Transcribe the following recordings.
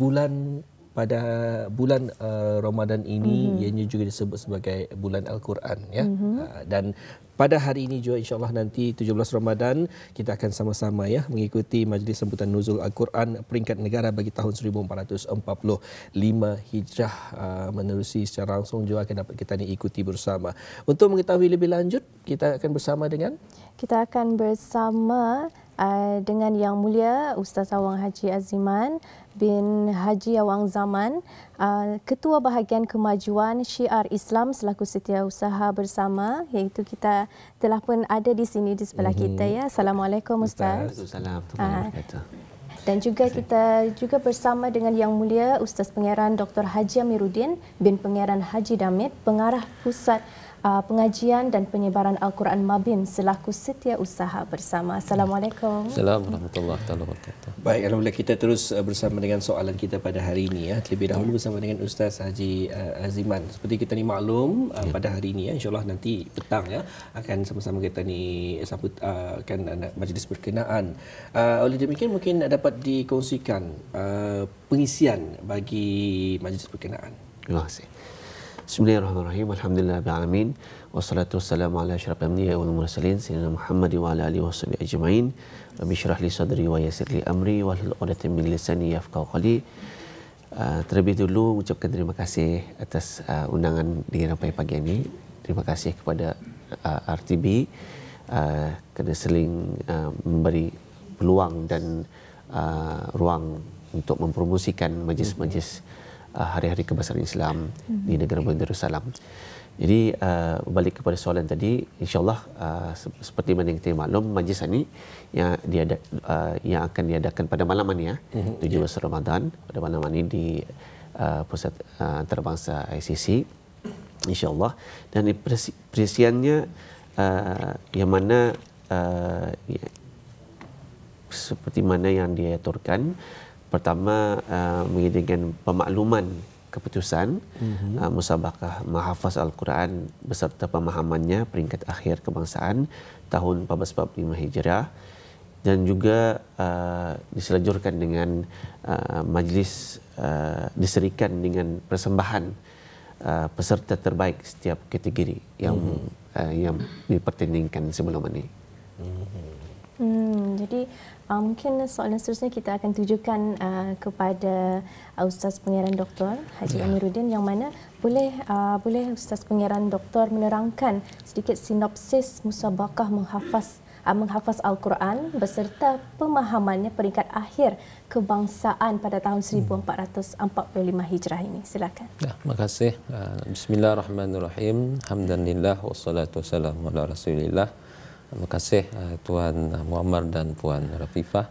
bulan pada bulan uh, Ramadan ini mm-hmm. ianya juga disebut sebagai bulan Al-Quran ya mm-hmm. uh, dan pada hari ini juga insyaallah nanti 17 Ramadan kita akan sama-sama ya mengikuti majlis sambutan nuzul Al-Quran peringkat negara bagi tahun 1445 Hijrah uh, menerusi secara langsung juga akan dapat kita ni ikuti bersama untuk mengetahui lebih lanjut kita akan bersama dengan kita akan bersama Eh, dengan Yang Mulia Ustaz Awang Haji Aziman bin Haji Awang Zaman, eh, Ketua Bahagian Kemajuan Syiar Islam selaku setiausaha bersama iaitu kita telah pun ada di sini di sebelah mm-hmm. kita ya. Assalamualaikum Ustaz. Waalaikumsalam. Ah. Dan juga kita juga bersama dengan Yang Mulia Ustaz Pengeran Dr. Haji Amiruddin bin Pengeran Haji Damit, Pengarah Pusat uh, pengajian dan penyebaran Al-Quran mabin selaku setia usaha bersama. Assalamualaikum. Assalamualaikum warahmatullahi wabarakatuh. Baik, alhamdulillah kita terus eh, bersama dengan soalan kita pada hari ini ya. Terlebih dahulu ya. bersama dengan Ustaz Haji uh, Aziman. Seperti kita ni maklum uh, ya. pada hari ini ya insyaallah nanti petang ya akan sama-sama kita ni sambut uh, akan uh, majlis berkenaan. Uh, oleh demikian mungkin dapat dikongsikan uh, pengisian bagi majlis berkenaan. Terima kasih. Bismillahirrahmanirrahim. Alhamdulillah bil alamin. Wassalatu wassalamu ala asyrafil anbiya'i wal mursalin sayyidina Muhammad wa ala alihi washabbi ajmain. Rabbi shrah li sadri wa yassir li amri wa hlul 'uqdatam min lisani yafqahu qawli. Ah, terlebih dulu ucapkan terima kasih atas uh, undangan di rapat pagi ini. Terima kasih kepada uh, ah, RTB uh, kerana seling uh, memberi peluang dan uh, ruang untuk mempromosikan majlis-majlis hmm Uh, hari-hari kebesaran Islam hmm. di negara Bandar Darussalam. Jadi uh, balik kepada soalan tadi, insyaAllah uh, seperti mana yang kita maklum, majlis ini yang, diada, uh, yang akan diadakan pada malam ini, ya, hmm. tujuh ya. belas Ramadan pada malam ini di uh, pusat uh, antarabangsa ICC, insyaAllah. Dan perisiannya uh, yang mana uh, ya, seperti mana yang diaturkan, pertama uh, mengidinkan pemakluman keputusan mm-hmm. uh, musabakah menghafaz al-Quran beserta pemahamannya peringkat akhir kebangsaan tahun 445 Hijrah dan juga uh, diselajurkan dengan uh, majlis uh, diserikan dengan persembahan uh, peserta terbaik setiap kategori yang mm-hmm. uh, yang dipertandingkan sebelum ini. Mm-hmm. Hmm, jadi uh, mungkin soalan seterusnya kita akan tujukan uh, kepada uh, Ustaz Pengiran Doktor Haji ya. Amiruddin yang mana boleh uh, boleh Ustaz Pengiran Doktor menerangkan sedikit sinopsis musabakah menghafaz uh, menghafaz Al-Quran beserta pemahamannya peringkat akhir kebangsaan pada tahun 1445 hmm. Hijrah ini. Silakan. Ya, terima kasih. Uh, Bismillahirrahmanirrahim. Alhamdulillah wassalatu wassalamu ala Rasulillah. Terima kasih uh, Tuan eh, Muammar dan Puan Rafifah.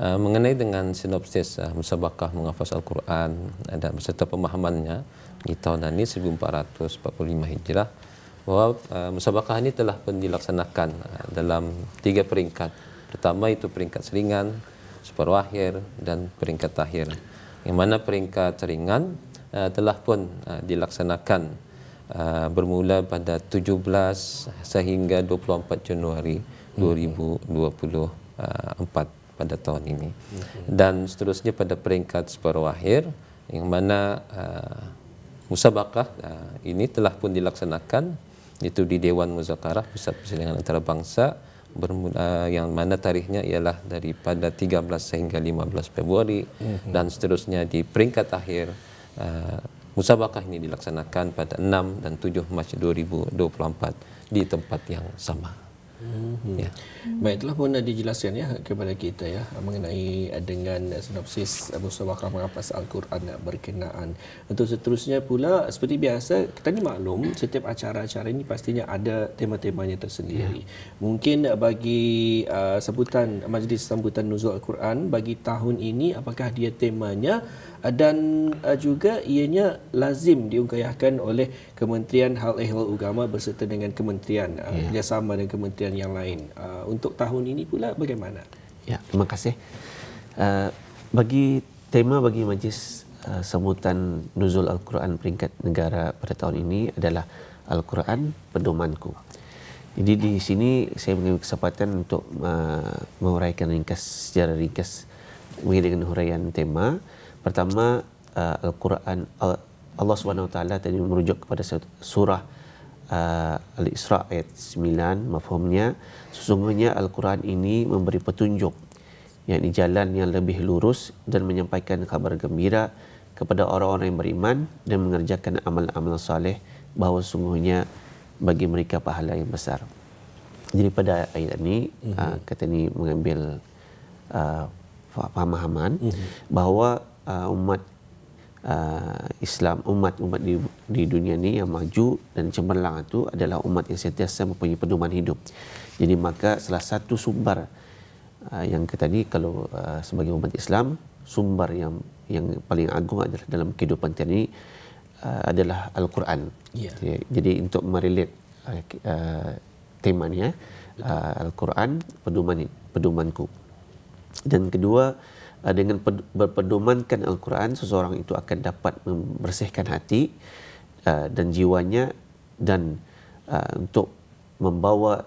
Uh, mengenai dengan sinopsis uh, musabakah menghafaz Al-Quran uh, dan beserta pemahamannya di tahun ini 1445 Hijrah bahawa uh, musabakah ini telah pun dilaksanakan uh, dalam tiga peringkat pertama itu peringkat seringan separuh akhir dan peringkat akhir yang mana peringkat seringan uh, telah pun uh, dilaksanakan Uh, bermula pada 17 sehingga 24 Januari 2024 uh, pada tahun ini hmm. dan seterusnya pada peringkat separuh akhir yang mana uh, musabakah uh, ini telah pun dilaksanakan itu di Dewan Muzakarah Pusat Persidangan Antarabangsa bermula uh, yang mana tarikhnya ialah daripada 13 sehingga 15 Februari mm-hmm. dan seterusnya di peringkat akhir uh, Musabakah ini dilaksanakan pada 6 dan 7 Mac 2024 di tempat yang sama. Mm-hmm. Ya. hmm Baik, telah pun dijelaskan ya kepada kita ya mengenai eh, dengan sinopsis Abu Sabah mengapas Al-Quran berkenaan. Untuk seterusnya pula seperti biasa kita ni maklum setiap acara-acara ini pastinya ada tema-temanya tersendiri. Yeah. Mungkin bagi uh, eh, sebutan majlis sambutan nuzul Al-Quran bagi tahun ini apakah dia temanya dan eh, juga ianya lazim diungkayahkan oleh Kementerian Hal Ehwal Ugama berserta dengan Kementerian yeah. Ya. kerjasama dengan Kementerian yang lain. Uh, untuk tahun ini pula bagaimana? Ya, terima kasih. Uh, bagi tema bagi majlis uh, sambutan Nuzul Al-Quran peringkat negara pada tahun ini adalah Al-Quran Pedomanku. Jadi di sini saya mengambil kesempatan untuk uh, menguraikan ringkas secara ringkas mengenai huraian tema. Pertama uh, Al-Quran Al Allah Subhanahu Wa tadi merujuk kepada surah uh, Al-Isra ayat 9 mafhumnya sesungguhnya Al-Quran ini memberi petunjuk yang ini jalan yang lebih lurus dan menyampaikan kabar gembira kepada orang-orang yang beriman dan mengerjakan amal-amal saleh bahawa sesungguhnya bagi mereka pahala yang besar. Jadi pada ayat ini mm-hmm. uh, kata ini mengambil uh, pemahaman mm-hmm. bahawa uh, umat uh, Islam umat-umat di, di dunia ni yang maju dan cemerlang itu adalah umat yang sentiasa mempunyai pedoman hidup. Jadi maka salah satu sumber uh, yang kata ni kalau uh, sebagai umat Islam sumber yang yang paling agung adalah dalam kehidupan kita ni uh, adalah Al-Quran. Yeah. Jadi, jadi untuk merelate uh, uh tema ni ya uh, Al-Quran pedoman pedomanku. Dan kedua Ah, dengan berpedomankan Al-Quran seseorang itu akan dapat membersihkan hati ah, dan jiwanya dan ah, untuk membawa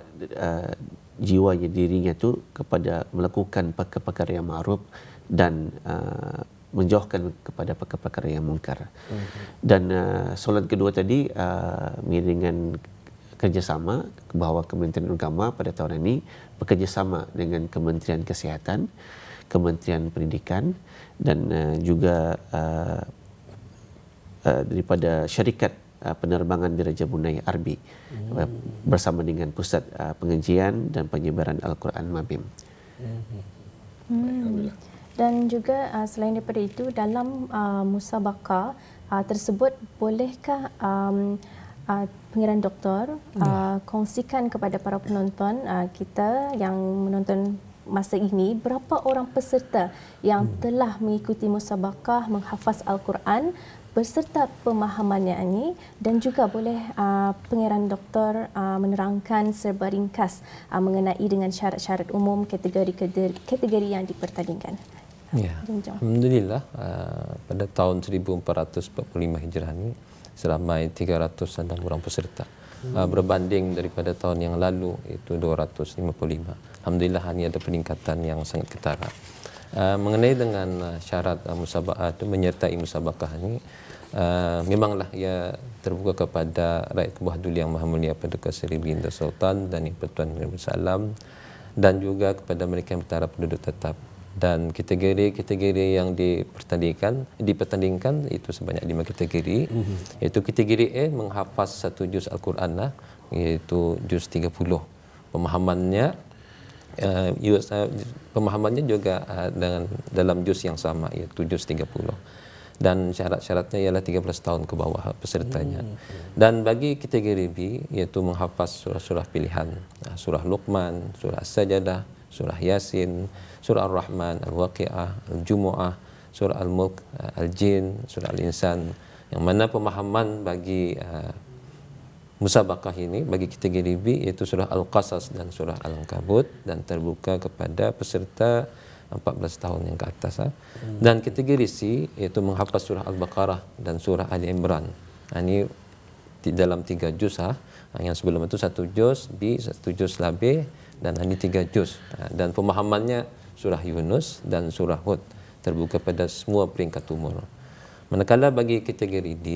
jiwanya dirinya itu kepada melakukan perkara-perkara yang ma'ruf dan uh, menjauhkan kepada perkara-perkara yang mungkar. Hmm. Dan solat kedua tadi uh, dengan kerjasama bahawa Kementerian Agama pada tahun ini bekerjasama dengan Kementerian Kesihatan Kementerian Pendidikan dan eh, juga eh, eh, daripada syarikat penerbangan Diraja Brunei RB hmm. bersama dengan Pusat Pengajian dan Penyebaran Al-Quran Mabim. Hmm. Dan juga selain daripada itu dalam musabaka tersebut bolehkah Pengiran Doktor ya. kongsikan kepada para penonton kita yang menonton masa ini berapa orang peserta yang hmm. telah mengikuti musabakah menghafaz al-Quran berserta pemahamannya ini dan juga boleh uh, ah, pengiran doktor uh, menerangkan serba ringkas uh, mengenai dengan syarat-syarat umum kategori-kategori yang dipertandingkan. Ya. Alhamdulillah uh, pada tahun 1445 Hijrah ini seramai 300 orang peserta. Hmm. Uh, berbanding daripada tahun yang lalu itu 255. Alhamdulillah hari ini ada peningkatan yang sangat ketara. Uh, mengenai dengan uh, syarat uh, musabakah itu uh, menyertai musabakah ini uh, memanglah ia terbuka kepada rakyat kebahadul yang maha mulia paduka Seri Binda Sultan dan yang pertuan Nabi Sallam dan juga kepada mereka yang bertaraf penduduk tetap dan kategori-kategori yang dipertandingkan dipertandingkan itu sebanyak lima kategori mm iaitu kategori A menghafaz satu juz Al-Quran lah, iaitu juz 30 pemahamannya uh, uh, pemahamannya juga uh, dengan dalam juz yang sama iaitu juz 30 dan syarat-syaratnya ialah 13 tahun ke bawah pesertanya hmm. dan bagi kategori B iaitu menghafaz surah-surah pilihan eh, surah Luqman, surah Sajadah, surah Yasin, surah Ar-Rahman, Al-Waqi'ah, Al-Jumu'ah, surah Al-Mulk, Al-Jin, surah Al-Insan yang mana pemahaman bagi musabakah ini bagi kita GDB yaitu surah Al-Qasas dan surah Al-Kabut dan terbuka kepada peserta 14 tahun yang ke atas. Ha? Hmm. Dan kategori C yaitu menghapus surah Al-Baqarah dan surah Ali Imran. Ha, ini di dalam tiga juz. Ha? ha yang sebelum itu satu juz, B satu juz lebih dan ini tiga juz. Ha, dan pemahamannya surah Yunus dan surah Hud terbuka pada semua peringkat umur. Hmm. Manakala bagi kategori D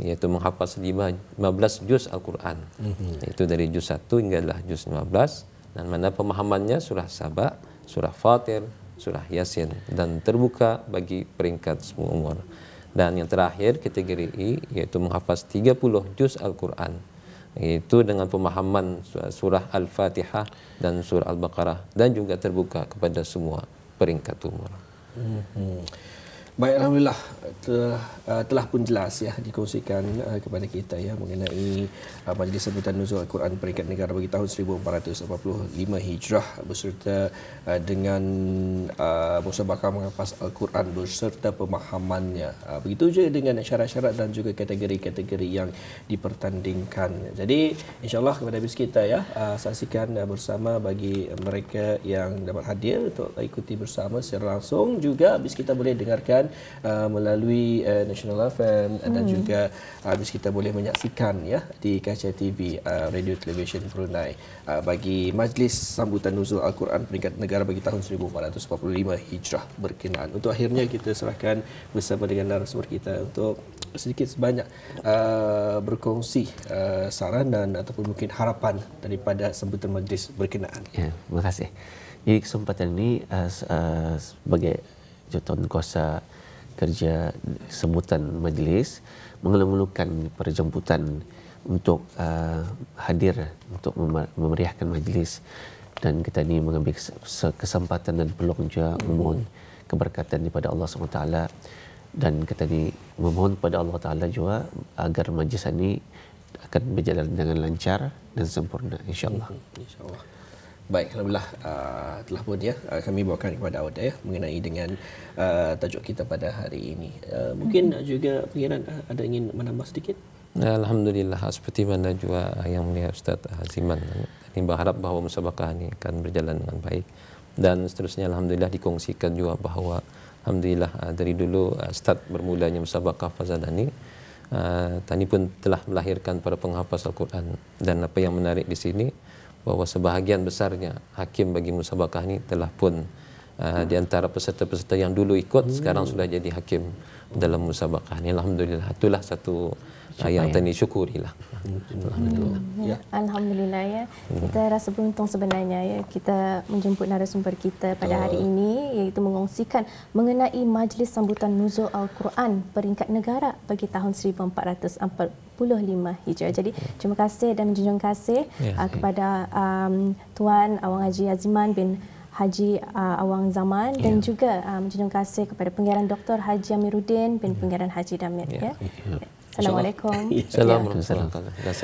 iaitu menghafaz 15 juz Al-Quran. Mm-hmm. Itu dari juz 1 hinggalah juz 15 dan mana pemahamannya surah Saba, surah Fatir, surah Yasin dan terbuka bagi peringkat semua umur. Dan yang terakhir kategori E iaitu menghafaz 30 juz Al-Quran itu dengan pemahaman surah Al-Fatihah dan surah Al-Baqarah dan juga terbuka kepada semua peringkat umur. Mm-hmm. Baik alhamdulillah telah, uh, telah pun jelas ya dikongsikan uh, kepada kita ya mengenai uh, majlis sambutan nuzul Al-Quran peringkat negara bagi tahun 1445 Hijrah beserta dengan uh, musabakah menghafaz Al-Quran berserta pemahamannya. Begitu juga dengan syarat-syarat dan juga kategori-kategori yang dipertandingkan. Jadi insyaallah kepada bis kita ya saksikan bersama bagi mereka yang dapat hadir untuk ikuti bersama secara langsung juga bis kita boleh dengarkan uh, melalui uh, National FM hmm. dan juga uh, habis kita boleh menyaksikan ya di Kaca TV uh, Radio Television Brunei uh, bagi majlis sambutan nuzul Al-Quran peringkat negara bagi tahun 1445 Hijrah berkenaan. Untuk akhirnya kita serahkan bersama dengan narasumber kita untuk sedikit sebanyak uh, berkongsi uh, saranan ataupun mungkin harapan daripada sambutan majlis berkenaan. Ya, terima kasih. Jadi kesempatan ini uh, uh, sebagai contoh kuasa kerja sambutan majlis mengelulukan perjemputan untuk uh, hadir untuk memeriahkan majlis dan kita ini mengambil kesempatan dan peluang juga memohon keberkatan daripada Allah SWT dan kita ini memohon kepada Allah Taala juga agar majlis ini akan berjalan dengan lancar dan sempurna insyaallah insyaallah Baik, Alhamdulillah uh, telah pun ya, uh, kami bawakan kepada awak ya mengenai dengan uh, tajuk kita pada hari ini. Uh, mungkin hmm juga pengiran uh, ada ingin menambah sedikit? Alhamdulillah, seperti mana juga yang melihat Ustaz Haziman. Ini berharap bahawa musabakah ini akan berjalan dengan baik. Dan seterusnya Alhamdulillah dikongsikan juga bahawa Alhamdulillah uh, dari dulu uh, bermulanya musabakah Fazadani ini uh, Tani pun telah melahirkan para penghafaz Al-Quran. Dan apa yang menarik di sini, bahawa sebahagian besarnya hakim bagi musabakah ini telah pun uh, hmm. di antara peserta-peserta yang dulu ikut hmm. sekarang sudah jadi hakim dalam musabakah ini alhamdulillah itulah satu Syukur yang tadi syukurilah. Hmm. Ya. Alhamdulillah ya. Hmm. Kita rasa beruntung sebenarnya ya kita menjemput narasumber kita pada hari ini iaitu mengongsikan mengenai majlis sambutan nuzul al-Quran peringkat negara bagi tahun 1400 45 Hijrah. Jadi hmm. terima kasih dan menjunjung kasih ya. uh, kepada um, Tuan Awang Haji Aziman bin Haji uh, Awang Zaman ya. dan juga um, menjunjung kasih kepada Pengiran Dr. Haji Amiruddin bin ya. Pengiran Haji Damit. Ya. ya. ya. السلام عليكم السلام ورحمه الله